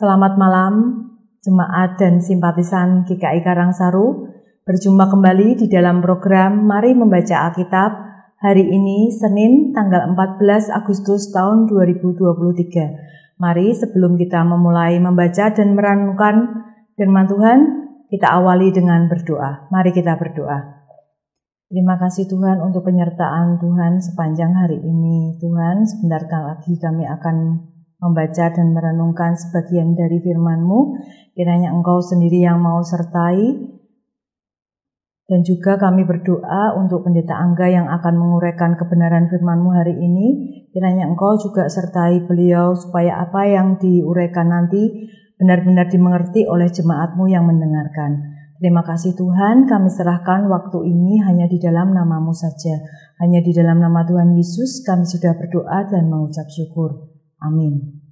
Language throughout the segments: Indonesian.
Selamat malam, jemaat dan simpatisan GKI Karangsaru. Berjumpa kembali di dalam program Mari Membaca Alkitab hari ini Senin tanggal 14 Agustus tahun 2023. Mari sebelum kita memulai membaca dan merenungkan firman Tuhan, kita awali dengan berdoa. Mari kita berdoa. Terima kasih Tuhan untuk penyertaan Tuhan sepanjang hari ini. Tuhan, sebentar lagi kami akan membaca dan merenungkan sebagian dari firman-Mu, kiranya Engkau sendiri yang mau sertai, dan juga kami berdoa untuk pendeta Angga yang akan menguraikan kebenaran firman-Mu hari ini, kiranya Engkau juga sertai beliau supaya apa yang diuraikan nanti benar-benar dimengerti oleh jemaat-Mu yang mendengarkan. Terima kasih Tuhan, kami serahkan waktu ini hanya di dalam namamu saja. Hanya di dalam nama Tuhan Yesus kami sudah berdoa dan mengucap syukur. Amin.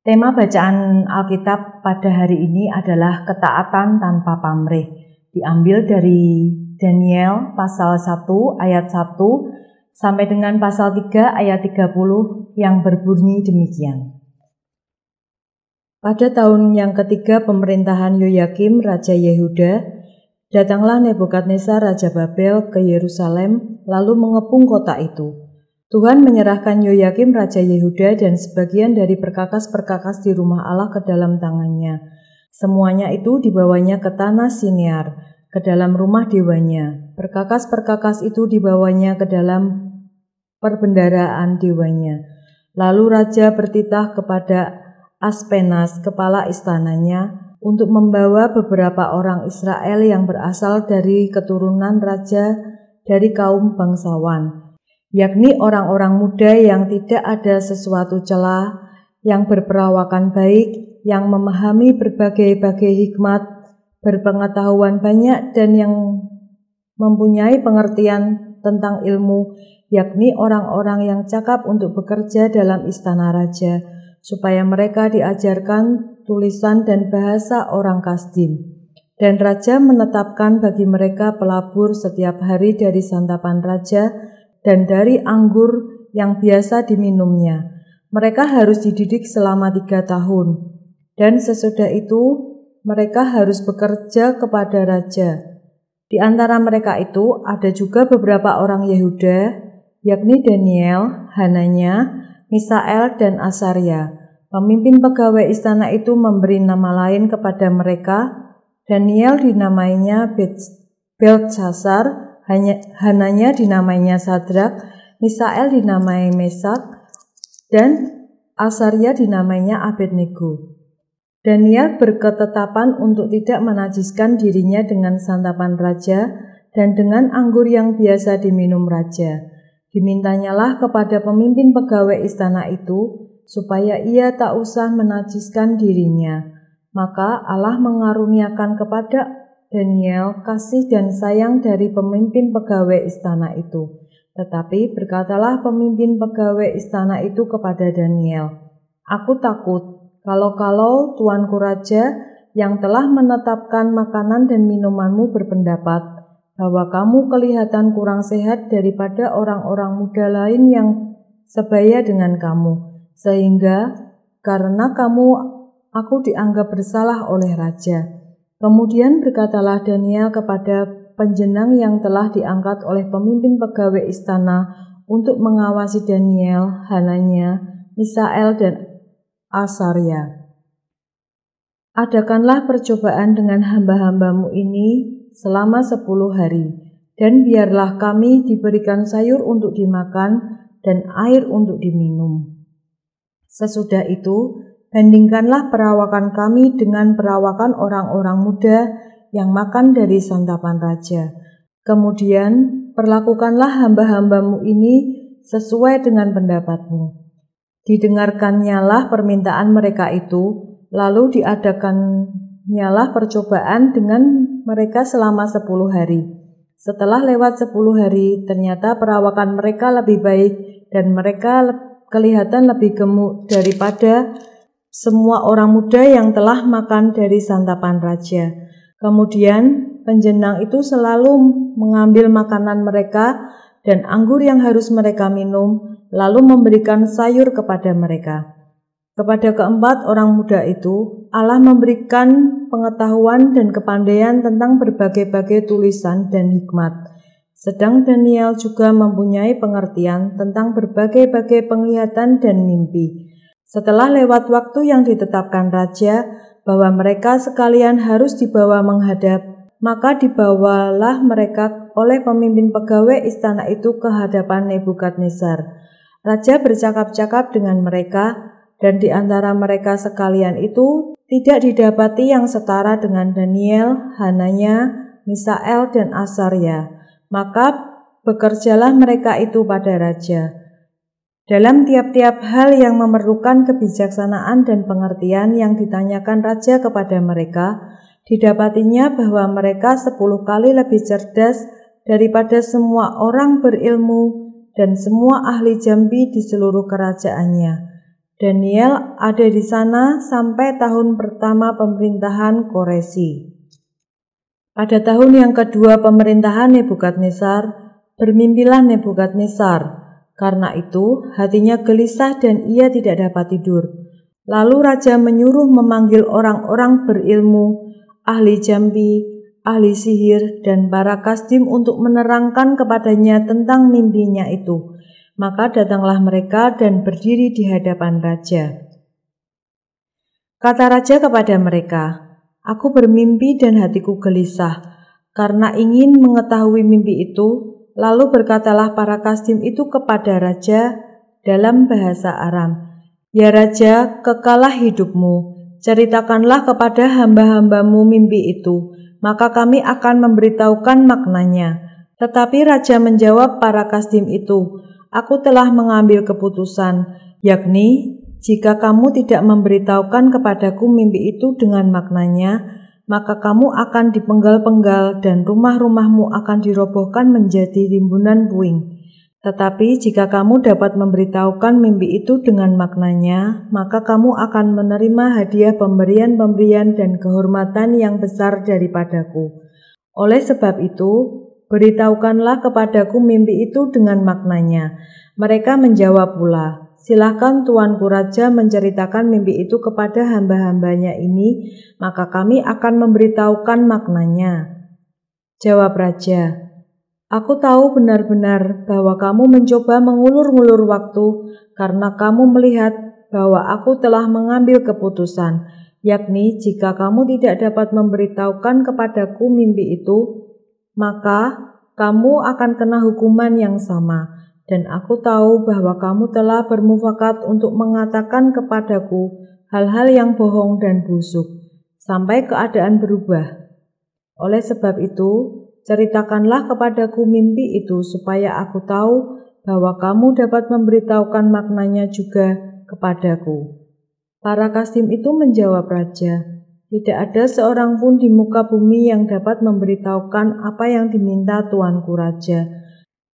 Tema bacaan Alkitab pada hari ini adalah ketaatan tanpa pamrih. Diambil dari Daniel pasal 1 ayat 1 sampai dengan pasal 3 ayat 30 yang berbunyi demikian. Pada tahun yang ketiga pemerintahan Yoyakim Raja Yehuda, datanglah Nebukadnezar Raja Babel ke Yerusalem lalu mengepung kota itu Tuhan menyerahkan Yoyakim Raja Yehuda dan sebagian dari perkakas-perkakas di rumah Allah ke dalam tangannya. Semuanya itu dibawanya ke tanah Siniar, ke dalam rumah dewanya. Perkakas-perkakas itu dibawanya ke dalam perbendaraan dewanya. Lalu Raja bertitah kepada Aspenas, kepala istananya, untuk membawa beberapa orang Israel yang berasal dari keturunan raja dari kaum bangsawan yakni orang-orang muda yang tidak ada sesuatu celah, yang berperawakan baik, yang memahami berbagai-bagai hikmat, berpengetahuan banyak dan yang mempunyai pengertian tentang ilmu, yakni orang-orang yang cakap untuk bekerja dalam istana raja, supaya mereka diajarkan tulisan dan bahasa orang Kasdim. Dan raja menetapkan bagi mereka pelabur setiap hari dari santapan raja, dan dari anggur yang biasa diminumnya. Mereka harus dididik selama tiga tahun, dan sesudah itu mereka harus bekerja kepada raja. Di antara mereka itu ada juga beberapa orang Yehuda, yakni Daniel, Hananya, Misael, dan Asaria. Pemimpin pegawai istana itu memberi nama lain kepada mereka. Daniel dinamainya Belshazzar, hanya, Hananya dinamainya Sadrak, Misael dinamai Mesak, dan Asaria dinamainya Abednego. Daniel berketetapan untuk tidak menajiskan dirinya dengan santapan raja dan dengan anggur yang biasa diminum raja. Dimintanyalah kepada pemimpin pegawai istana itu, supaya ia tak usah menajiskan dirinya. Maka Allah mengaruniakan kepada Daniel kasih dan sayang dari pemimpin pegawai istana itu. Tetapi berkatalah pemimpin pegawai istana itu kepada Daniel, Aku takut kalau-kalau tuanku raja yang telah menetapkan makanan dan minumanmu berpendapat bahwa kamu kelihatan kurang sehat daripada orang-orang muda lain yang sebaya dengan kamu, sehingga karena kamu aku dianggap bersalah oleh raja. Kemudian berkatalah Daniel kepada penjenang yang telah diangkat oleh pemimpin pegawai istana untuk mengawasi Daniel, Hananya, Misael, dan Asaria. Adakanlah percobaan dengan hamba-hambamu ini selama sepuluh hari, dan biarlah kami diberikan sayur untuk dimakan dan air untuk diminum. Sesudah itu, Bandingkanlah perawakan kami dengan perawakan orang-orang muda yang makan dari santapan raja. Kemudian, perlakukanlah hamba-hambamu ini sesuai dengan pendapatmu. Didengarkannyalah permintaan mereka itu, lalu diadakannyalah percobaan dengan mereka selama sepuluh hari. Setelah lewat sepuluh hari, ternyata perawakan mereka lebih baik dan mereka kelihatan lebih gemuk daripada semua orang muda yang telah makan dari santapan raja. Kemudian penjenang itu selalu mengambil makanan mereka dan anggur yang harus mereka minum, lalu memberikan sayur kepada mereka. Kepada keempat orang muda itu, Allah memberikan pengetahuan dan kepandaian tentang berbagai-bagai tulisan dan hikmat. Sedang Daniel juga mempunyai pengertian tentang berbagai-bagai penglihatan dan mimpi. Setelah lewat waktu yang ditetapkan raja bahwa mereka sekalian harus dibawa menghadap, maka dibawalah mereka oleh pemimpin pegawai istana itu ke hadapan Nebukadnezar. Raja bercakap-cakap dengan mereka, dan di antara mereka sekalian itu tidak didapati yang setara dengan Daniel, Hananya, Misael, dan Asaria. Maka bekerjalah mereka itu pada raja. Dalam tiap-tiap hal yang memerlukan kebijaksanaan dan pengertian yang ditanyakan raja kepada mereka, didapatinya bahwa mereka sepuluh kali lebih cerdas daripada semua orang berilmu dan semua ahli jambi di seluruh kerajaannya. Daniel ada di sana sampai tahun pertama pemerintahan Koresi. Pada tahun yang kedua pemerintahan Nebukadnezar, bermimpilah Nebukadnezar, karena itu, hatinya gelisah dan ia tidak dapat tidur. Lalu raja menyuruh memanggil orang-orang berilmu, ahli jambi, ahli sihir, dan para kasdim untuk menerangkan kepadanya tentang mimpinya itu. Maka datanglah mereka dan berdiri di hadapan raja. Kata raja kepada mereka, "Aku bermimpi dan hatiku gelisah karena ingin mengetahui mimpi itu, Lalu berkatalah para Kasdim itu kepada raja dalam bahasa Aram, "Ya raja, kekalah hidupmu. Ceritakanlah kepada hamba-hambamu mimpi itu, maka kami akan memberitahukan maknanya." Tetapi raja menjawab para Kasdim itu, "Aku telah mengambil keputusan, yakni jika kamu tidak memberitahukan kepadaku mimpi itu dengan maknanya, maka kamu akan dipenggal-penggal dan rumah-rumahmu akan dirobohkan menjadi timbunan puing. Tetapi jika kamu dapat memberitahukan mimpi itu dengan maknanya, maka kamu akan menerima hadiah pemberian-pemberian dan kehormatan yang besar daripadaku. Oleh sebab itu, beritahukanlah kepadaku mimpi itu dengan maknanya. Mereka menjawab pula, Silahkan Tuan Raja menceritakan mimpi itu kepada hamba-hambanya ini, maka kami akan memberitahukan maknanya. Jawab Raja, Aku tahu benar-benar bahwa kamu mencoba mengulur ulur waktu karena kamu melihat bahwa aku telah mengambil keputusan, yakni jika kamu tidak dapat memberitahukan kepadaku mimpi itu, maka kamu akan kena hukuman yang sama.' Dan aku tahu bahwa kamu telah bermufakat untuk mengatakan kepadaku hal-hal yang bohong dan busuk, sampai keadaan berubah. Oleh sebab itu, ceritakanlah kepadaku mimpi itu supaya aku tahu bahwa kamu dapat memberitahukan maknanya juga kepadaku. Para Kasim itu menjawab raja, tidak ada seorang pun di muka bumi yang dapat memberitahukan apa yang diminta tuanku raja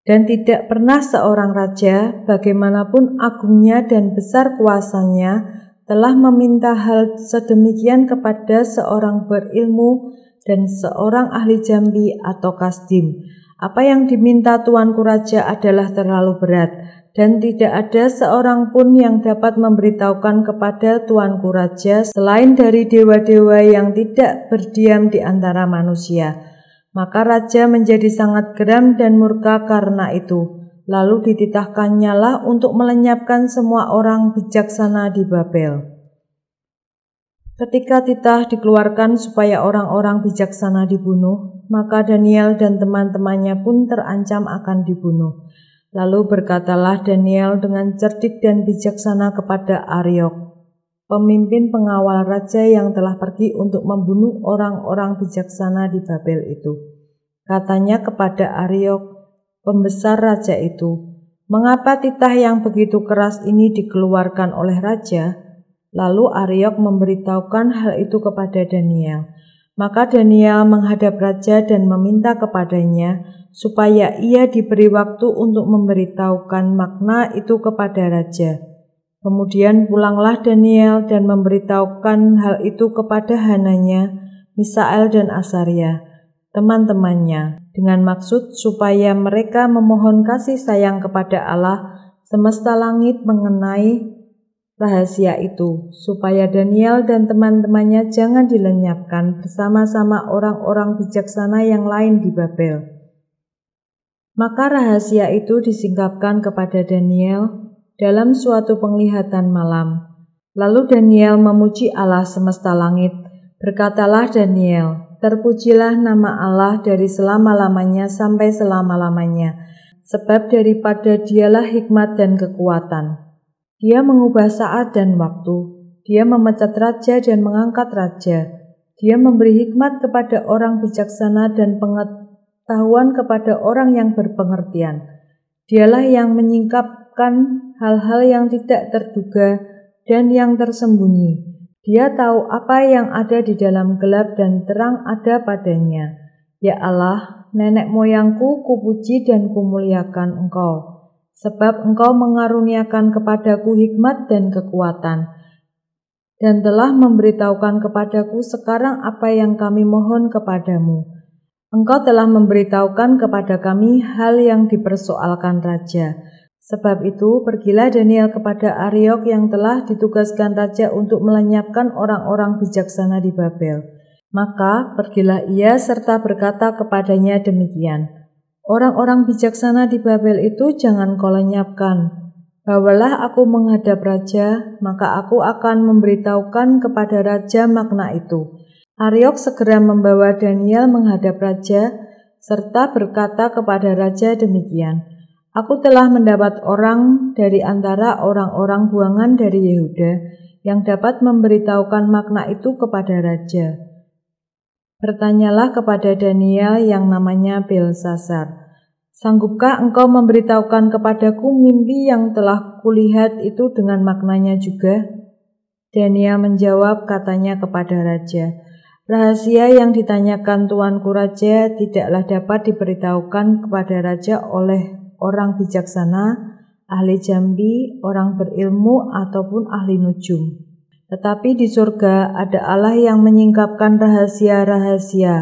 dan tidak pernah seorang raja, bagaimanapun agungnya dan besar kuasanya, telah meminta hal sedemikian kepada seorang berilmu dan seorang ahli jambi atau kasdim. Apa yang diminta tuanku raja adalah terlalu berat, dan tidak ada seorang pun yang dapat memberitahukan kepada tuanku raja selain dari dewa-dewa yang tidak berdiam di antara manusia maka raja menjadi sangat geram dan murka karena itu. Lalu dititahkannya lah untuk melenyapkan semua orang bijaksana di Babel. Ketika titah dikeluarkan supaya orang-orang bijaksana dibunuh, maka Daniel dan teman-temannya pun terancam akan dibunuh. Lalu berkatalah Daniel dengan cerdik dan bijaksana kepada Ariok, pemimpin pengawal raja yang telah pergi untuk membunuh orang-orang bijaksana di Babel itu. Katanya kepada Ariok, pembesar raja itu, mengapa titah yang begitu keras ini dikeluarkan oleh raja? Lalu Ariok memberitahukan hal itu kepada Daniel. Maka Daniel menghadap raja dan meminta kepadanya supaya ia diberi waktu untuk memberitahukan makna itu kepada raja. Kemudian pulanglah Daniel dan memberitahukan hal itu kepada Hananya, Misael dan Asaria, teman-temannya, dengan maksud supaya mereka memohon kasih sayang kepada Allah semesta langit mengenai rahasia itu, supaya Daniel dan teman-temannya jangan dilenyapkan bersama-sama orang-orang bijaksana yang lain di Babel. Maka rahasia itu disingkapkan kepada Daniel, dalam suatu penglihatan malam. Lalu Daniel memuji Allah semesta langit. Berkatalah Daniel, terpujilah nama Allah dari selama-lamanya sampai selama-lamanya, sebab daripada dialah hikmat dan kekuatan. Dia mengubah saat dan waktu, dia memecat raja dan mengangkat raja, dia memberi hikmat kepada orang bijaksana dan pengetahuan kepada orang yang berpengertian. Dialah yang menyingkapkan hal-hal yang tidak terduga dan yang tersembunyi. Dia tahu apa yang ada di dalam gelap dan terang ada padanya. Ya Allah, nenek moyangku kupuji dan kumuliakan Engkau, sebab Engkau mengaruniakan kepadaku hikmat dan kekuatan, dan telah memberitahukan kepadaku sekarang apa yang kami mohon kepadamu. Engkau telah memberitahukan kepada kami hal yang dipersoalkan raja, Sebab itu, pergilah Daniel kepada Ariok yang telah ditugaskan raja untuk melenyapkan orang-orang bijaksana di Babel. Maka pergilah ia serta berkata kepadanya demikian, Orang-orang bijaksana di Babel itu jangan kau lenyapkan. Bawalah aku menghadap raja, maka aku akan memberitahukan kepada raja makna itu. Ariok segera membawa Daniel menghadap raja, serta berkata kepada raja demikian, Aku telah mendapat orang dari antara orang-orang buangan dari Yehuda yang dapat memberitahukan makna itu kepada raja. Bertanyalah kepada Daniel yang namanya Belsasar. Sanggupkah engkau memberitahukan kepadaku mimpi yang telah kulihat itu dengan maknanya juga? Daniel menjawab katanya kepada raja, Rahasia yang ditanyakan tuanku raja tidaklah dapat diberitahukan kepada raja oleh orang bijaksana, ahli jambi, orang berilmu, ataupun ahli nujum. Tetapi di surga ada Allah yang menyingkapkan rahasia-rahasia.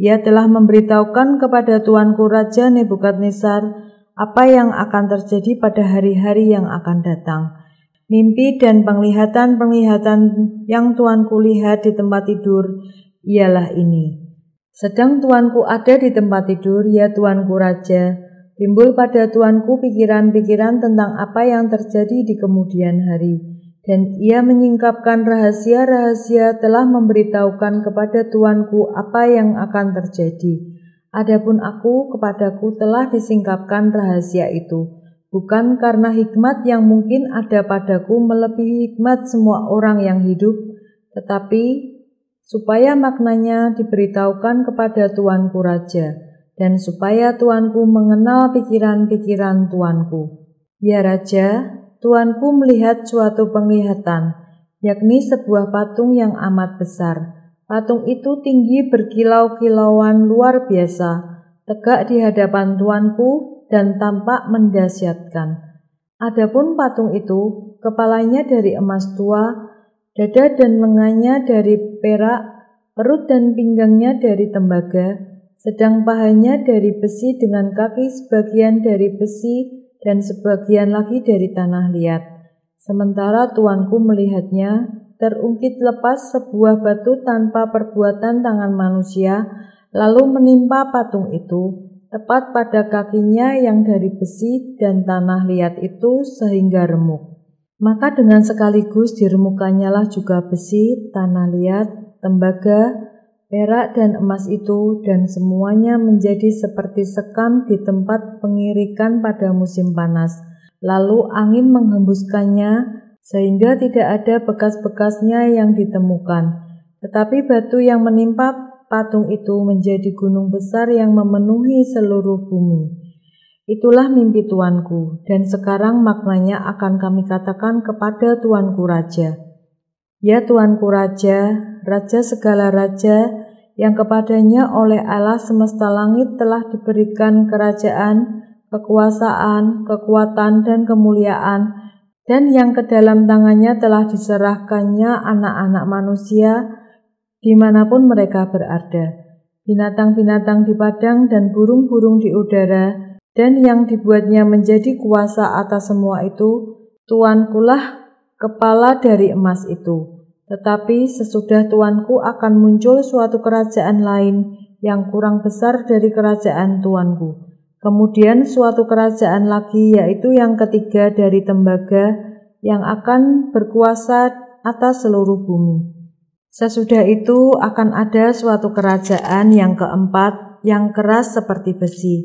Ia telah memberitahukan kepada Tuanku Raja Nebukadnezar apa yang akan terjadi pada hari-hari yang akan datang. Mimpi dan penglihatan-penglihatan yang Tuanku lihat di tempat tidur ialah ini. Sedang Tuanku ada di tempat tidur, ya Tuanku Raja, Timbul pada tuanku pikiran-pikiran tentang apa yang terjadi di kemudian hari, dan ia menyingkapkan rahasia-rahasia telah memberitahukan kepada tuanku apa yang akan terjadi. Adapun aku kepadaku telah disingkapkan rahasia itu, bukan karena hikmat yang mungkin ada padaku melebihi hikmat semua orang yang hidup, tetapi supaya maknanya diberitahukan kepada tuanku raja.' dan supaya tuanku mengenal pikiran-pikiran tuanku. Ya Raja, tuanku melihat suatu penglihatan, yakni sebuah patung yang amat besar. Patung itu tinggi berkilau-kilauan luar biasa, tegak di hadapan tuanku dan tampak mendasyatkan. Adapun patung itu, kepalanya dari emas tua, dada dan lengannya dari perak, perut dan pinggangnya dari tembaga, sedang pahanya dari besi dengan kaki sebagian dari besi dan sebagian lagi dari tanah liat. Sementara tuanku melihatnya, terungkit lepas sebuah batu tanpa perbuatan tangan manusia, lalu menimpa patung itu, tepat pada kakinya yang dari besi dan tanah liat itu sehingga remuk. Maka dengan sekaligus lah juga besi, tanah liat, tembaga, perak dan emas itu dan semuanya menjadi seperti sekam di tempat pengirikan pada musim panas. Lalu angin menghembuskannya sehingga tidak ada bekas-bekasnya yang ditemukan. Tetapi batu yang menimpa patung itu menjadi gunung besar yang memenuhi seluruh bumi. Itulah mimpi tuanku, dan sekarang maknanya akan kami katakan kepada tuanku raja. Ya tuanku raja, raja segala raja, yang kepadanya oleh Allah semesta langit telah diberikan kerajaan, kekuasaan, kekuatan, dan kemuliaan, dan yang ke dalam tangannya telah diserahkannya anak-anak manusia dimanapun mereka berada, binatang-binatang di padang dan burung-burung di udara, dan yang dibuatnya menjadi kuasa atas semua itu, Tuankulah kepala dari emas itu.' Tetapi sesudah tuanku akan muncul suatu kerajaan lain yang kurang besar dari kerajaan tuanku. Kemudian suatu kerajaan lagi yaitu yang ketiga dari tembaga yang akan berkuasa atas seluruh bumi. Sesudah itu akan ada suatu kerajaan yang keempat yang keras seperti besi,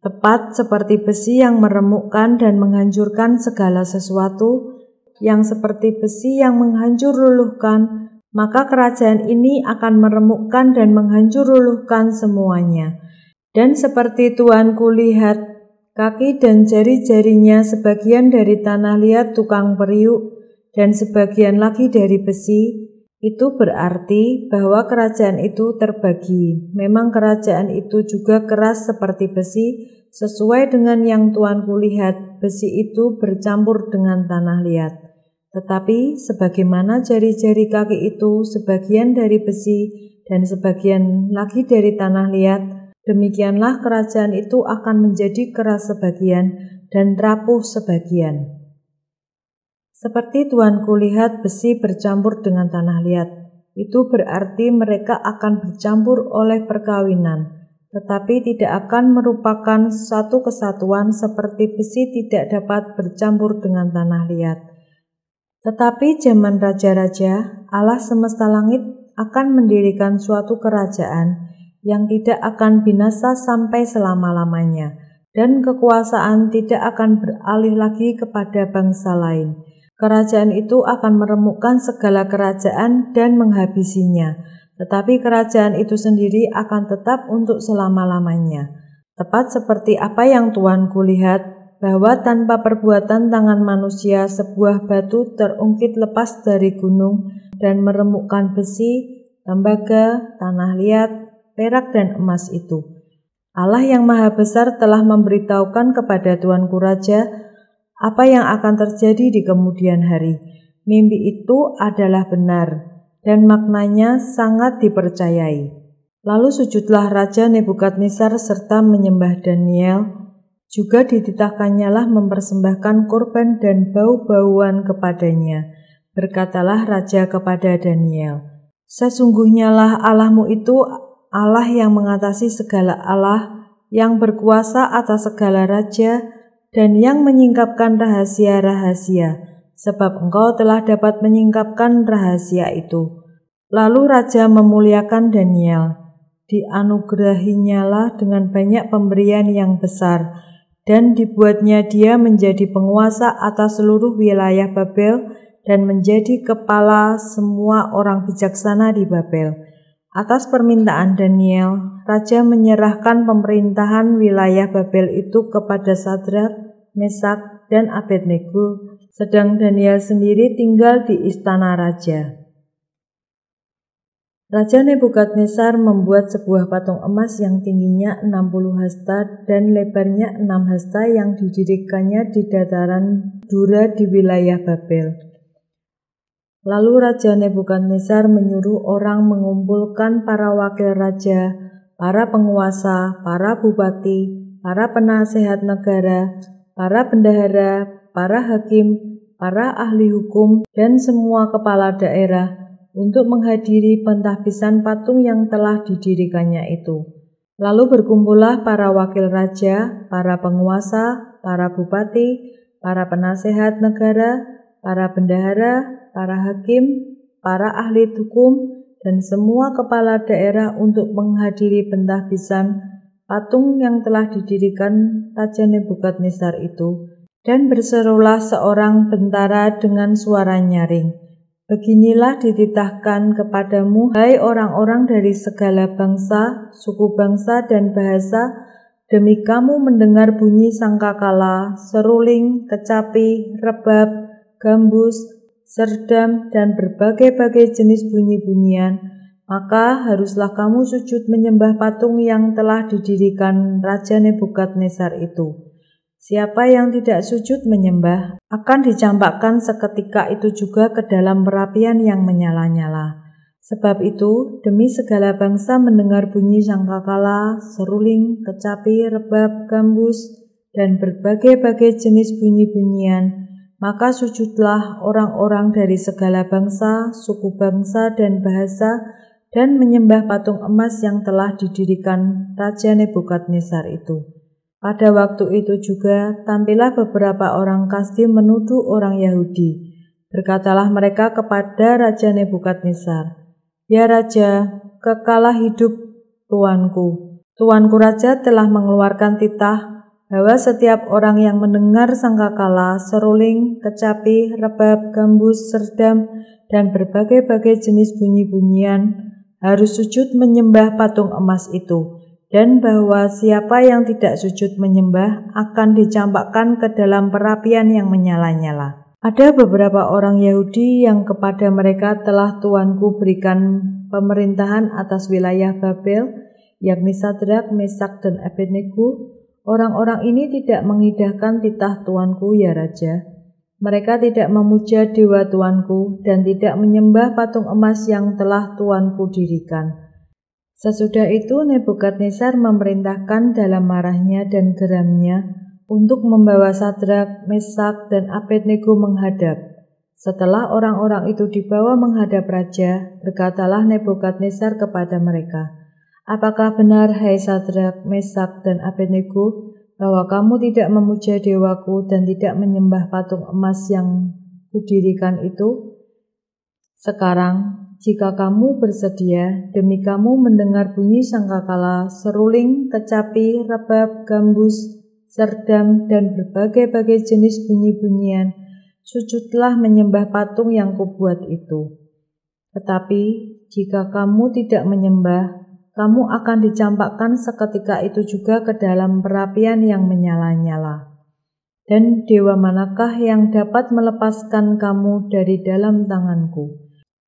tepat seperti besi yang meremukkan dan menghancurkan segala sesuatu yang seperti besi yang menghancur luluhkan, maka kerajaan ini akan meremukkan dan menghancur luluhkan semuanya. Dan seperti Tuhan kulihat, kaki dan jari-jarinya sebagian dari tanah liat tukang periuk dan sebagian lagi dari besi, itu berarti bahwa kerajaan itu terbagi. Memang kerajaan itu juga keras seperti besi, sesuai dengan yang Tuhan kulihat, besi itu bercampur dengan tanah liat. Tetapi sebagaimana jari-jari kaki itu sebagian dari besi dan sebagian lagi dari tanah liat, demikianlah kerajaan itu akan menjadi keras sebagian dan rapuh sebagian. Seperti tuanku lihat besi bercampur dengan tanah liat, itu berarti mereka akan bercampur oleh perkawinan, tetapi tidak akan merupakan satu kesatuan seperti besi tidak dapat bercampur dengan tanah liat. Tetapi zaman raja-raja, Allah semesta langit akan mendirikan suatu kerajaan yang tidak akan binasa sampai selama-lamanya, dan kekuasaan tidak akan beralih lagi kepada bangsa lain. Kerajaan itu akan meremukkan segala kerajaan dan menghabisinya, tetapi kerajaan itu sendiri akan tetap untuk selama-lamanya. Tepat seperti apa yang Tuanku lihat bahwa tanpa perbuatan tangan manusia sebuah batu terungkit lepas dari gunung dan meremukkan besi, tembaga, tanah liat, perak dan emas itu. Allah yang Maha Besar telah memberitahukan kepada Tuanku Raja apa yang akan terjadi di kemudian hari. Mimpi itu adalah benar dan maknanya sangat dipercayai. Lalu sujudlah Raja Nebukadnezar serta menyembah Daniel juga dititahkannyalah mempersembahkan korban dan bau-bauan kepadanya. Berkatalah raja kepada Daniel, Sesungguhnyalah Allahmu itu Allah yang mengatasi segala Allah, yang berkuasa atas segala raja, dan yang menyingkapkan rahasia-rahasia, sebab engkau telah dapat menyingkapkan rahasia itu. Lalu raja memuliakan Daniel, dianugerahinyalah dengan banyak pemberian yang besar, dan dibuatnya dia menjadi penguasa atas seluruh wilayah Babel dan menjadi kepala semua orang bijaksana di Babel. Atas permintaan Daniel, Raja menyerahkan pemerintahan wilayah Babel itu kepada Sadrak, Mesak, dan Abednego, sedang Daniel sendiri tinggal di istana Raja. Raja Nebukadnezar membuat sebuah patung emas yang tingginya 60 hasta dan lebarnya 6 hasta yang didirikannya di dataran Dura di wilayah Babel. Lalu Raja Nebukadnezar menyuruh orang mengumpulkan para wakil raja, para penguasa, para bupati, para penasehat negara, para bendahara, para hakim, para ahli hukum, dan semua kepala daerah, untuk menghadiri pentahbisan patung yang telah didirikannya itu. Lalu berkumpullah para wakil raja, para penguasa, para bupati, para penasehat negara, para bendahara, para hakim, para ahli hukum, dan semua kepala daerah untuk menghadiri pentahbisan patung yang telah didirikan Raja Nebukadnezar itu, dan berserulah seorang bentara dengan suara nyaring. Beginilah dititahkan kepadamu, hai orang-orang dari segala bangsa, suku bangsa, dan bahasa, demi kamu mendengar bunyi sangkakala, seruling, kecapi, rebab, gambus, serdam, dan berbagai-bagai jenis bunyi-bunyian, maka haruslah kamu sujud menyembah patung yang telah didirikan Raja Nebukadnezar itu.' Siapa yang tidak sujud menyembah akan dicampakkan seketika itu juga ke dalam perapian yang menyala-nyala. Sebab itu, demi segala bangsa mendengar bunyi sangkakala, seruling, kecapi, rebab, gambus, dan berbagai-bagai jenis bunyi-bunyian, maka sujudlah orang-orang dari segala bangsa, suku bangsa, dan bahasa, dan menyembah patung emas yang telah didirikan Raja Nebukadnezar itu. Pada waktu itu juga tampillah beberapa orang kasti menuduh orang Yahudi. Berkatalah mereka kepada Raja Nebukadnezar, Ya Raja, kekalah hidup Tuanku. Tuanku Raja telah mengeluarkan titah bahwa setiap orang yang mendengar sangkakala, seruling, kecapi, rebab, gembus, serdam, dan berbagai-bagai jenis bunyi-bunyian harus sujud menyembah patung emas itu dan bahwa siapa yang tidak sujud menyembah akan dicampakkan ke dalam perapian yang menyala-nyala. Ada beberapa orang Yahudi yang kepada mereka telah Tuanku berikan pemerintahan atas wilayah Babel, yakni Sadrak, Mesak, dan Abednego. Orang-orang ini tidak mengidahkan titah Tuanku ya Raja. Mereka tidak memuja dewa Tuanku dan tidak menyembah patung emas yang telah Tuanku dirikan.' Sesudah itu Nebukadnezar memerintahkan dalam marahnya dan geramnya untuk membawa Sadrak, Mesak, dan Abednego menghadap. Setelah orang-orang itu dibawa menghadap raja, berkatalah Nebukadnezar kepada mereka, "Apakah benar hai Sadrak, Mesak, dan Abednego bahwa kamu tidak memuja dewaku dan tidak menyembah patung emas yang kudirikan itu?" Sekarang jika kamu bersedia, demi kamu mendengar bunyi sangkakala, seruling, kecapi, rebab, gambus, serdam, dan berbagai-bagai jenis bunyi-bunyian, sujudlah menyembah patung yang kubuat itu. Tetapi, jika kamu tidak menyembah, kamu akan dicampakkan seketika itu juga ke dalam perapian yang menyala-nyala. Dan dewa manakah yang dapat melepaskan kamu dari dalam tanganku?'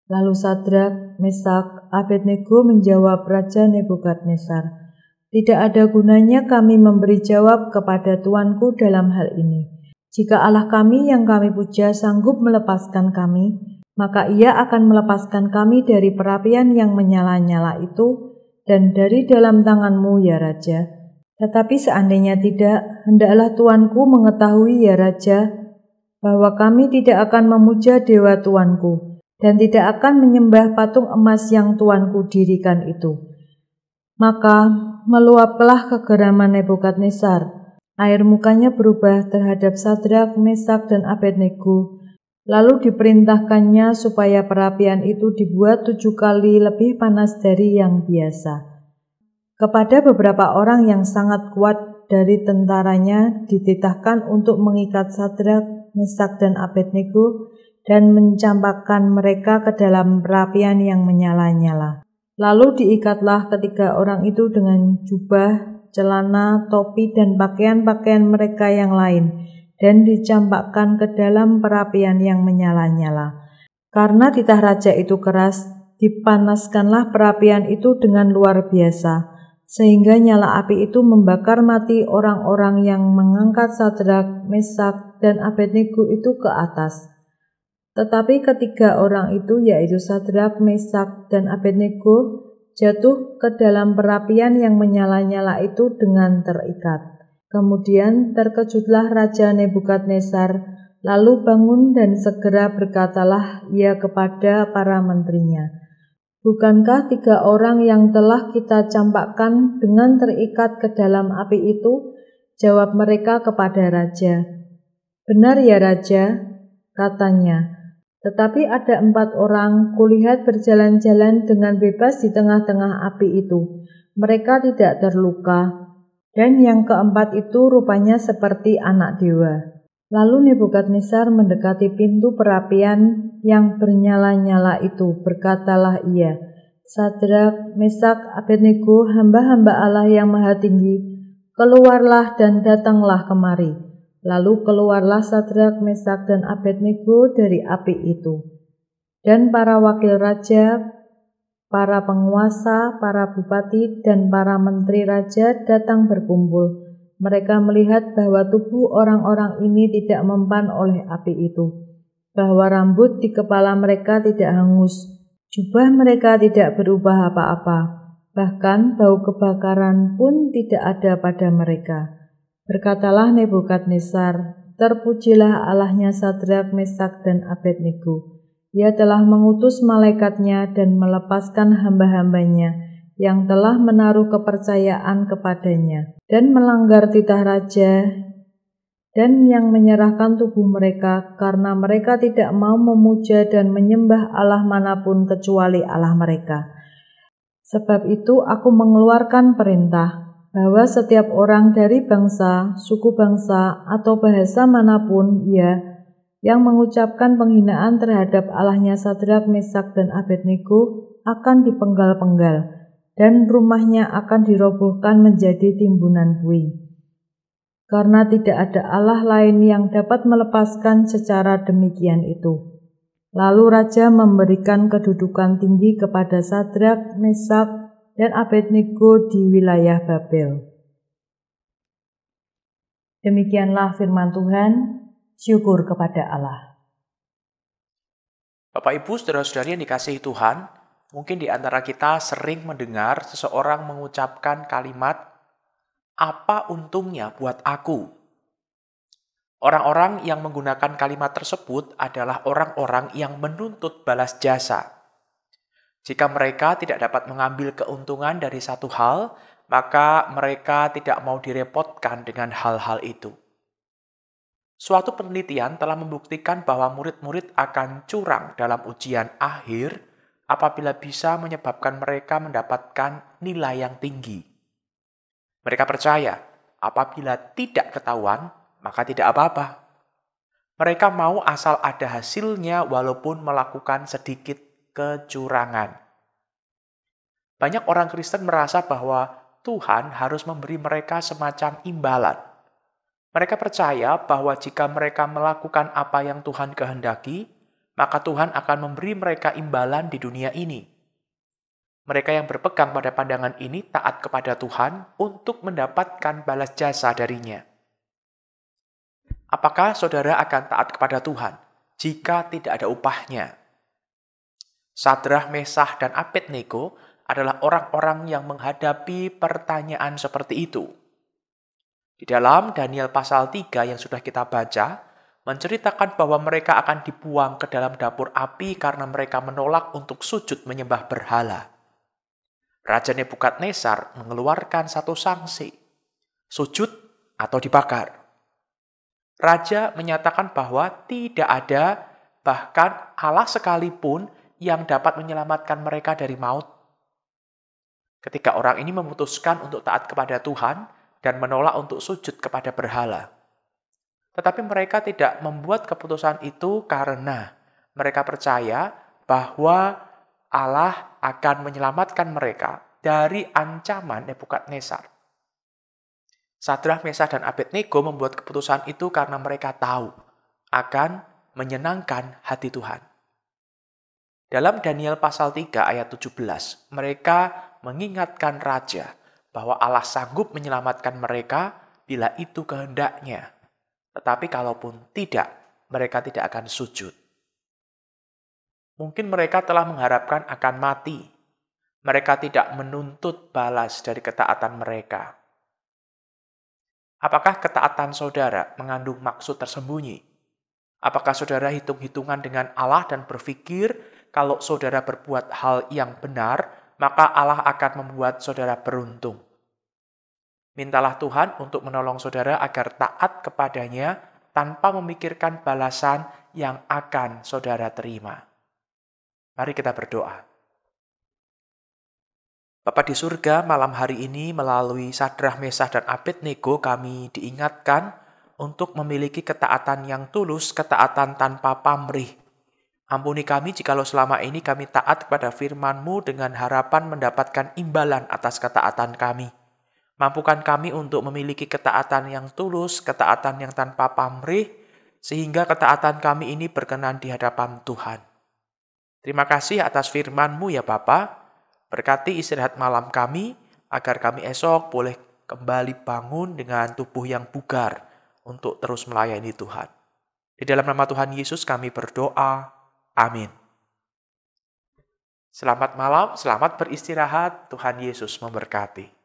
Lalu Sadrak, Mesak, Abednego menjawab Raja Nebukadnezar, Tidak ada gunanya kami memberi jawab kepada tuanku dalam hal ini. Jika Allah kami yang kami puja sanggup melepaskan kami, maka ia akan melepaskan kami dari perapian yang menyala-nyala itu dan dari dalam tanganmu ya Raja. Tetapi seandainya tidak, hendaklah tuanku mengetahui ya Raja, bahwa kami tidak akan memuja dewa tuanku, dan tidak akan menyembah patung emas yang tuanku dirikan itu. Maka meluaplah kegeraman Nebukadnezar. Air mukanya berubah terhadap Sadrak, Mesak, dan Abednego. Lalu diperintahkannya supaya perapian itu dibuat tujuh kali lebih panas dari yang biasa. Kepada beberapa orang yang sangat kuat dari tentaranya dititahkan untuk mengikat Sadrak, Mesak, dan Abednego dan mencampakkan mereka ke dalam perapian yang menyala-nyala. Lalu diikatlah ketiga orang itu dengan jubah, celana, topi, dan pakaian-pakaian mereka yang lain, dan dicampakkan ke dalam perapian yang menyala-nyala. Karena titah raja itu keras, dipanaskanlah perapian itu dengan luar biasa, sehingga nyala api itu membakar mati orang-orang yang mengangkat Sadrak, Mesak, dan Abednego itu ke atas. Tetapi ketiga orang itu yaitu Sadrak, Mesak, dan Abednego jatuh ke dalam perapian yang menyala-nyala itu dengan terikat. Kemudian terkejutlah Raja Nebukadnezar, lalu bangun dan segera berkatalah ia kepada para menterinya, Bukankah tiga orang yang telah kita campakkan dengan terikat ke dalam api itu? Jawab mereka kepada Raja. Benar ya Raja, katanya. Tetapi ada empat orang kulihat berjalan-jalan dengan bebas di tengah-tengah api itu. Mereka tidak terluka. Dan yang keempat itu rupanya seperti anak dewa. Lalu Nebukadnezar mendekati pintu perapian yang bernyala-nyala itu. Berkatalah ia, Sadrak, Mesak, Abednego, hamba-hamba Allah yang maha tinggi, keluarlah dan datanglah kemari. Lalu keluarlah Sadrak, Mesak, dan Abednego dari api itu. Dan para wakil raja, para penguasa, para bupati, dan para menteri raja datang berkumpul. Mereka melihat bahwa tubuh orang-orang ini tidak mempan oleh api itu, bahwa rambut di kepala mereka tidak hangus, jubah mereka tidak berubah apa-apa, bahkan bau kebakaran pun tidak ada pada mereka. Berkatalah Nebukadnezar, terpujilah Allahnya Sadrak, Mesak, dan Abednego. Ia telah mengutus malaikatnya dan melepaskan hamba-hambanya yang telah menaruh kepercayaan kepadanya dan melanggar titah raja dan yang menyerahkan tubuh mereka karena mereka tidak mau memuja dan menyembah Allah manapun kecuali Allah mereka. Sebab itu aku mengeluarkan perintah, bahwa setiap orang dari bangsa, suku bangsa, atau bahasa manapun ia yang mengucapkan penghinaan terhadap Allahnya Sadrak, Mesak, dan Abednego akan dipenggal-penggal, dan rumahnya akan dirobohkan menjadi timbunan puing karena tidak ada Allah lain yang dapat melepaskan secara demikian itu. Lalu raja memberikan kedudukan tinggi kepada Sadrak, Mesak, dan Abednego di wilayah Babel. Demikianlah firman Tuhan, syukur kepada Allah. Bapak Ibu, saudara-saudari yang dikasihi Tuhan, mungkin di antara kita sering mendengar seseorang mengucapkan kalimat, apa untungnya buat aku? Orang-orang yang menggunakan kalimat tersebut adalah orang-orang yang menuntut balas jasa jika mereka tidak dapat mengambil keuntungan dari satu hal, maka mereka tidak mau direpotkan dengan hal-hal itu. Suatu penelitian telah membuktikan bahwa murid-murid akan curang dalam ujian akhir apabila bisa menyebabkan mereka mendapatkan nilai yang tinggi. Mereka percaya apabila tidak ketahuan, maka tidak apa-apa. Mereka mau asal ada hasilnya walaupun melakukan sedikit kecurangan. Banyak orang Kristen merasa bahwa Tuhan harus memberi mereka semacam imbalan. Mereka percaya bahwa jika mereka melakukan apa yang Tuhan kehendaki, maka Tuhan akan memberi mereka imbalan di dunia ini. Mereka yang berpegang pada pandangan ini taat kepada Tuhan untuk mendapatkan balas jasa darinya. Apakah saudara akan taat kepada Tuhan jika tidak ada upahnya Sadrah, Mesah, dan Abednego adalah orang-orang yang menghadapi pertanyaan seperti itu. Di dalam Daniel pasal 3 yang sudah kita baca, menceritakan bahwa mereka akan dibuang ke dalam dapur api karena mereka menolak untuk sujud menyembah berhala. Raja Nebukadnezar mengeluarkan satu sanksi, sujud atau dibakar. Raja menyatakan bahwa tidak ada bahkan Allah sekalipun yang dapat menyelamatkan mereka dari maut. Ketika orang ini memutuskan untuk taat kepada Tuhan dan menolak untuk sujud kepada berhala. Tetapi mereka tidak membuat keputusan itu karena mereka percaya bahwa Allah akan menyelamatkan mereka dari ancaman Nebukadnezar. Sadrah, Mesah, dan Abednego membuat keputusan itu karena mereka tahu akan menyenangkan hati Tuhan. Dalam Daniel pasal 3 ayat 17, mereka mengingatkan raja bahwa Allah sanggup menyelamatkan mereka bila itu kehendaknya. Tetapi kalaupun tidak, mereka tidak akan sujud. Mungkin mereka telah mengharapkan akan mati. Mereka tidak menuntut balas dari ketaatan mereka. Apakah ketaatan saudara mengandung maksud tersembunyi? Apakah saudara hitung-hitungan dengan Allah dan berpikir kalau saudara berbuat hal yang benar, maka Allah akan membuat saudara beruntung. Mintalah Tuhan untuk menolong saudara agar taat kepadanya tanpa memikirkan balasan yang akan saudara terima. Mari kita berdoa. Bapak di surga, malam hari ini melalui Sadrah Mesah dan Abednego kami diingatkan untuk memiliki ketaatan yang tulus, ketaatan tanpa pamrih, Ampuni kami jikalau selama ini kami taat kepada firman-Mu dengan harapan mendapatkan imbalan atas ketaatan kami. Mampukan kami untuk memiliki ketaatan yang tulus, ketaatan yang tanpa pamrih, sehingga ketaatan kami ini berkenan di hadapan Tuhan. Terima kasih atas firman-Mu ya Bapa. Berkati istirahat malam kami, agar kami esok boleh kembali bangun dengan tubuh yang bugar untuk terus melayani Tuhan. Di dalam nama Tuhan Yesus kami berdoa. Amin. Selamat malam, selamat beristirahat. Tuhan Yesus memberkati.